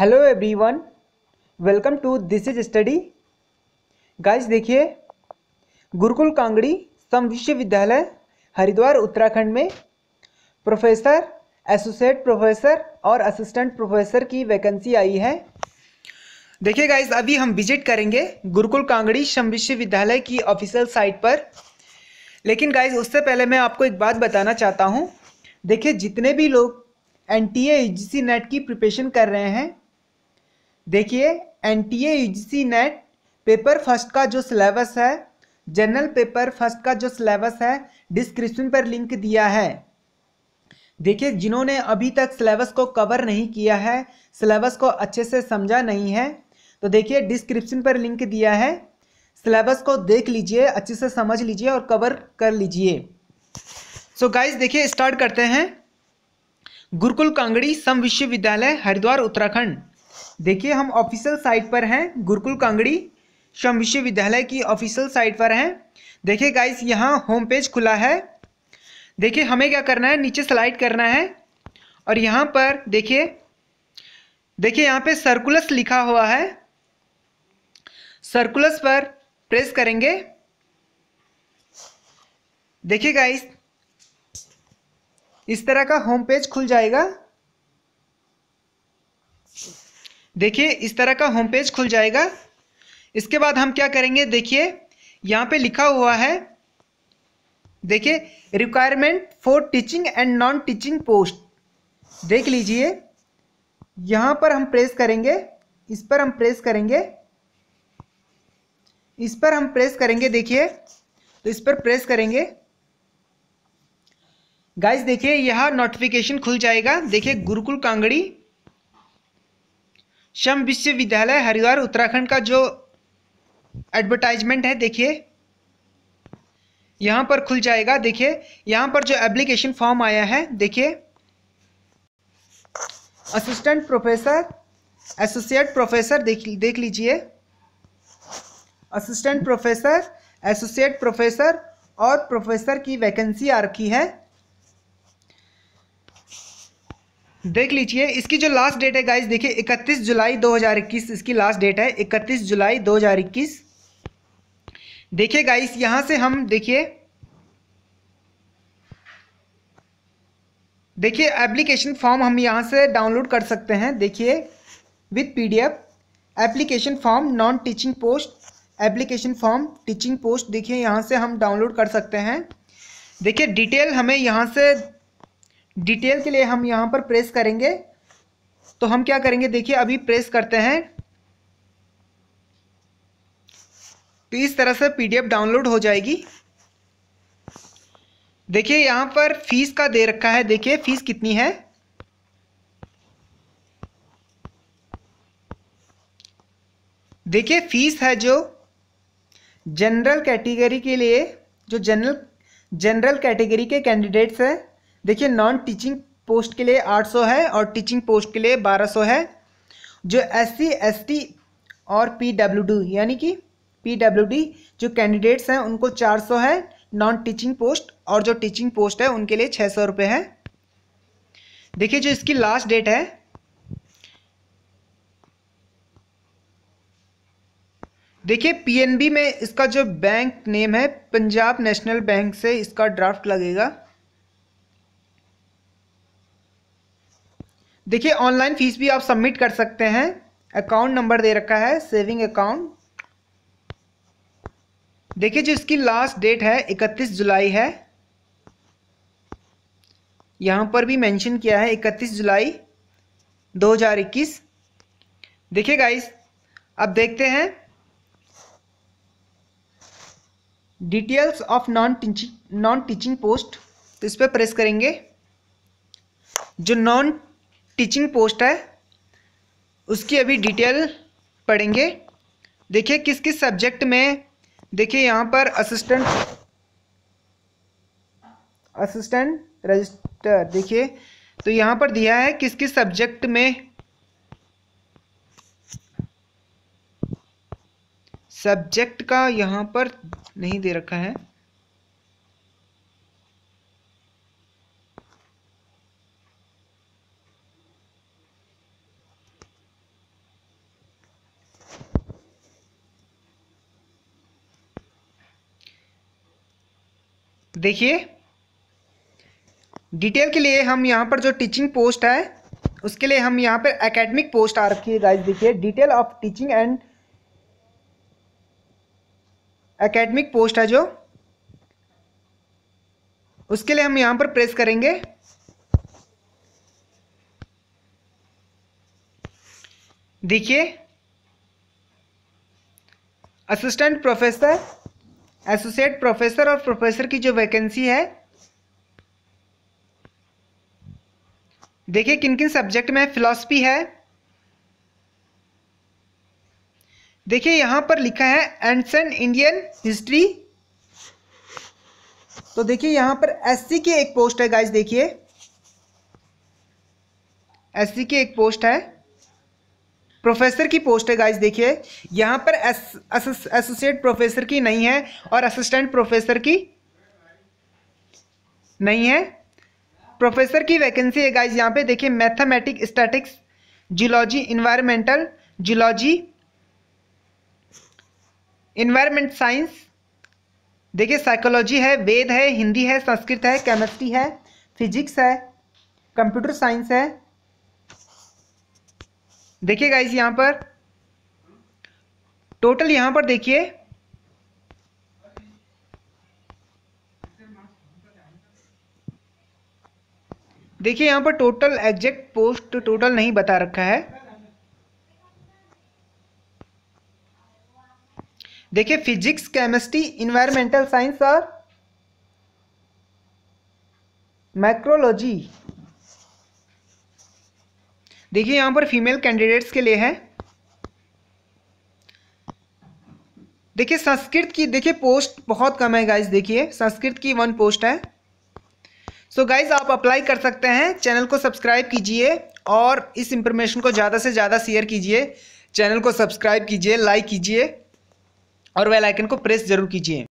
hello everyone welcome to this is study guys देखिए गुरुकुल कांगड़ी सम विश्वविद्यालय हरिद्वार उत्तराखंड में professor associate professor और assistant professor की vacancy आई है देखिए गाइस अभी हम विजिट करेंगे गुरुकुल कांगड़ी सम विश्वविद्यालय की ऑफिशियल साइट पर लेकिन गाइस उससे पहले मैं आपको एक बात बताना चाहता हूँ देखिए जितने भी लोग एन टी नेट की प्रिपरेशन कर रहे हैं देखिए N T A NET paper first का जो सिलेबस है जनरल पेपर फर्स्ट का जो सिलेबस है डिस्क्रिप्शन पर लिंक दिया है देखिए जिन्होंने अभी तक सिलेबस को कवर नहीं किया है सिलेबस को अच्छे से समझा नहीं है तो देखिए डिस्क्रिप्शन पर लिंक दिया है सिलेबस को देख लीजिए अच्छे से समझ लीजिए और कवर कर लीजिए सो गाइस देखिए स्टार्ट करते हैं गुरुकुल कांगड़ी सम विश्वविद्यालय हरिद्वार उत्तराखंड देखिए हम ऑफिशियल साइट पर हैं गुरुकुल कांगड़ी श्रम विश्वविद्यालय की ऑफिशियल साइट पर हैं देखिए गाइस यहाँ होम पेज खुला है देखिए हमें क्या करना है नीचे स्लाइड करना है और यहाँ पर देखिए देखिए यहाँ पे सर्कुलस लिखा हुआ है सर्कुलस पर प्रेस करेंगे देखिए गाइस इस तरह का होम पेज खुल जाएगा देखिए इस तरह का होम पेज खुल जाएगा इसके बाद हम क्या करेंगे देखिए यहाँ पे लिखा हुआ है देखिए requirement for teaching and non teaching post देख लीजिए यहाँ पर हम प्रेस करेंगे इस पर हम प्रेस करेंगे इस पर हम प्रेस करेंगे देखिए तो इस पर प्रेस करेंगे गाइस देखिए यह नोटिफिकेशन खुल जाएगा देखिए गुरुकुल कांगड़ी शम विश्वविद्यालय हरिद्वार उत्तराखंड का जो एडवर्टाइजमेंट है देखिए यहाँ पर खुल जाएगा देखिए यहाँ पर जो एप्लीकेशन फॉर्म आया है देखिए असिस्टेंट प्रोफेसर एसोसिएट प्रोफेसर देख देख लीजिए असिस्टेंट प्रोफेसर एसोसिएट प्रोफेसर और प्रोफेसर की वैकेंसी आ रखी है देख लीजिए इसकी जो लास्ट डेट है गाइस देखिए 31 जुलाई 2021 इसकी लास्ट डेट है 31 जुलाई 2021 देखिए गाइस यहां से हम देखिए देखिए एप्लीकेशन फॉर्म हम यहाँ से डाउनलोड कर सकते हैं देखिए with PDF application form non teaching post application form teaching post देखिए यहाँ से हम डाउनलोड कर सकते हैं देखिए डिटेल हमें यहाँ से डिटेल के लिए हम यहाँ पर प्रेस करेंगे तो हम क्या करेंगे देखिए अभी प्रेस करते हैं तो इस तरह से पीडीएफ डाउनलोड हो जाएगी देखिए यहाँ पर फीस का दे रखा है देखिए फीस कितनी है देखिए फीस है जो जनरल कैटेगरी के लिए जो जनरल जनरल कैटेगरी के कैंडिडेट्स हैं देखिए नॉन टीचिंग पोस्ट के लिए 800 है और टीचिंग पोस्ट के लिए 1200 है जो एस सी और पी यानी कि पी जो कैंडिडेट्स हैं उनको 400 है नॉन टीचिंग पोस्ट और जो टीचिंग पोस्ट है उनके लिए छः सौ रुपये है देखिए जो इसकी लास्ट डेट है देखिए पीएनबी में इसका जो बैंक नेम है पंजाब नेशनल बैंक से इसका ड्राफ्ट लगेगा देखिए ऑनलाइन फीस भी आप सबमिट कर सकते हैं अकाउंट नंबर दे रखा है सेविंग अकाउंट देखिए जो इसकी लास्ट डेट है 31 जुलाई है यहाँ पर भी मेंशन किया है 31 जुलाई 2021 देखिए गाइस अब देखते हैं details of non teaching non teaching post तो इस पर प्रेस करेंगे जो नॉन टीचिंग पोस्ट है उसकी अभी डिटेल पढ़ेंगे देखिए किस किस सब्जेक्ट में देखिए यहाँ पर असिस्टेंट असिस्टेंट रजिस्टर देखिए तो यहाँ पर दिया है किस किस सब्जेक्ट में सब्जेक्ट का यहाँ पर नहीं दे रखा है देखिए डिटेल के लिए हम यहाँ पर जो टीचिंग पोस्ट है उसके लिए हम यहाँ पर एकेडमिक पोस्ट आ रखी है गाइस देखिए detail of teaching and academic post है जो उसके लिए हम यहाँ पर प्रेस करेंगे देखिए असिस्टेंट प्रोफेसर एसोसिएट प्रोफेसर और प्रोफेसर की जो वैकेंसी है देखिए किन किन सब्जेक्ट में फिलॉसफी है देखिए यहां पर लिखा है एंसेंट इंडियन हिस्ट्री तो देखिए यहां पर एससी की एक पोस्ट है गाइस देखिए एससी की एक पोस्ट है प्रोफेसर की पोस्ट है गाइस देखिए यहाँ पर एसोसिएट प्रोफेसर की नहीं है और असिस्टेंट प्रोफेसर की नहीं है प्रोफेसर की वैकेंसी है गाइस यहाँ पे देखिए mathematic statics geology environmental geology environment science देखिए साइकोलॉजी है वेद है हिंदी है संस्कृत है केमिस्ट्री है फिजिक्स है कंप्यूटर साइंस है देखिए गाइस यहाँ पर टोटल यहाँ पर देखिए देखिए यहाँ पर टोटल एग्जैक्ट पोस्ट टोटल नहीं बता रखा है देखिए फिजिक्स केमिस्ट्री इन्वायरमेंटल साइंस और माइक्रोलॉजी देखिए यहाँ पर फीमेल कैंडिडेट्स के लिए है देखिए संस्कृत की देखिए पोस्ट बहुत कम है गाइज देखिए संस्कृत की वन पोस्ट है सो so गाइज आप अप्लाई कर सकते हैं चैनल को सब्सक्राइब कीजिए और इस इंफॉर्मेशन को ज़्यादा से ज़्यादा शेयर कीजिए चैनल को सब्सक्राइब कीजिए लाइक कीजिए और वेल आइकन को प्रेस जरूर कीजिए